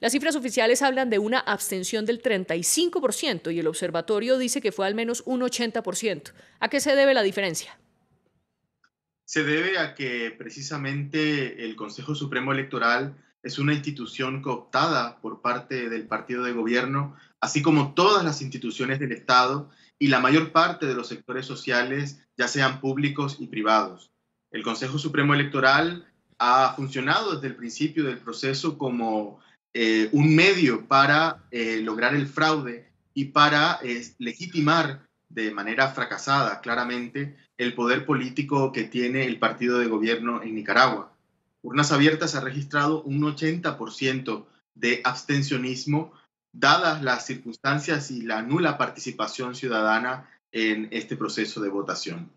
Las cifras oficiales hablan de una abstención del 35% y el observatorio dice que fue al menos un 80%. ¿A qué se debe la diferencia? Se debe a que precisamente el Consejo Supremo Electoral es una institución cooptada por parte del partido de gobierno, así como todas las instituciones del Estado y la mayor parte de los sectores sociales, ya sean públicos y privados. El Consejo Supremo Electoral ha funcionado desde el principio del proceso como eh, un medio para eh, lograr el fraude y para eh, legitimar de manera fracasada claramente el poder político que tiene el partido de gobierno en Nicaragua. Urnas Abiertas ha registrado un 80% de abstencionismo, dadas las circunstancias y la nula participación ciudadana en este proceso de votación.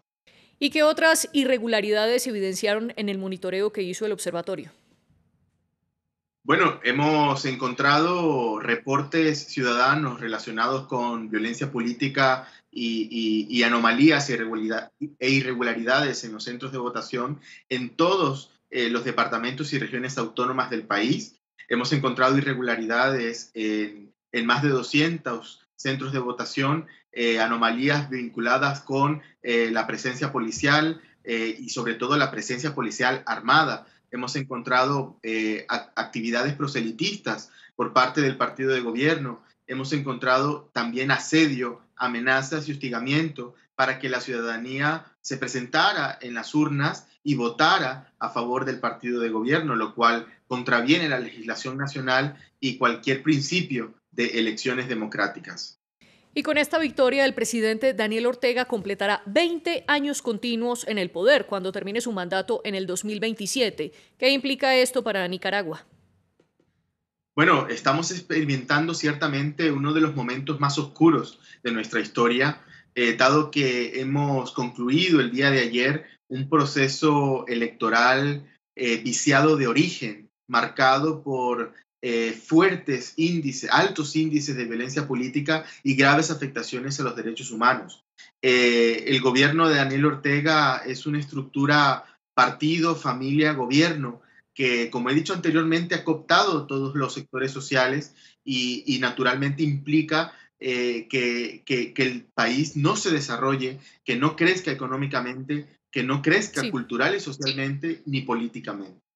¿Y qué otras irregularidades evidenciaron en el monitoreo que hizo el observatorio? Bueno, hemos encontrado reportes ciudadanos relacionados con violencia política y, anomalías e, e irregularidades en los centros de votación en todos eh, los departamentos y regiones autónomas del país. Hemos encontrado irregularidades en, más de 200 centros de votación, eh, anomalías vinculadas con eh, la presencia policial y sobre todo la presencia policial armada hemos encontrado eh, actividades proselitistas por parte del partido de gobierno, hemos encontrado también asedio, amenazas y hostigamiento para que la ciudadanía se presentara en las urnas y votara a favor del partido de gobierno, lo cual contraviene la legislación nacional y cualquier principio de elecciones democráticas. Y con esta victoria, el presidente Daniel Ortega completará 20 años continuos en el poder cuando termine su mandato en el 2027. ¿Qué implica esto para Nicaragua? Bueno, estamos experimentando ciertamente uno de los momentos más oscuros de nuestra historia, eh, dado que hemos concluido el día de ayer un proceso electoral eh, viciado de origen, marcado por eh, fuertes índices, altos índices de violencia política y graves afectaciones a los derechos humanos. Eh, el gobierno de Daniel Ortega es una estructura partido, familia, gobierno que, como he dicho anteriormente, ha cooptado todos los sectores sociales y, naturalmente implica eh, que, el país no se desarrolle, que no crezca económicamente, que no crezca cultural y socialmente ni políticamente.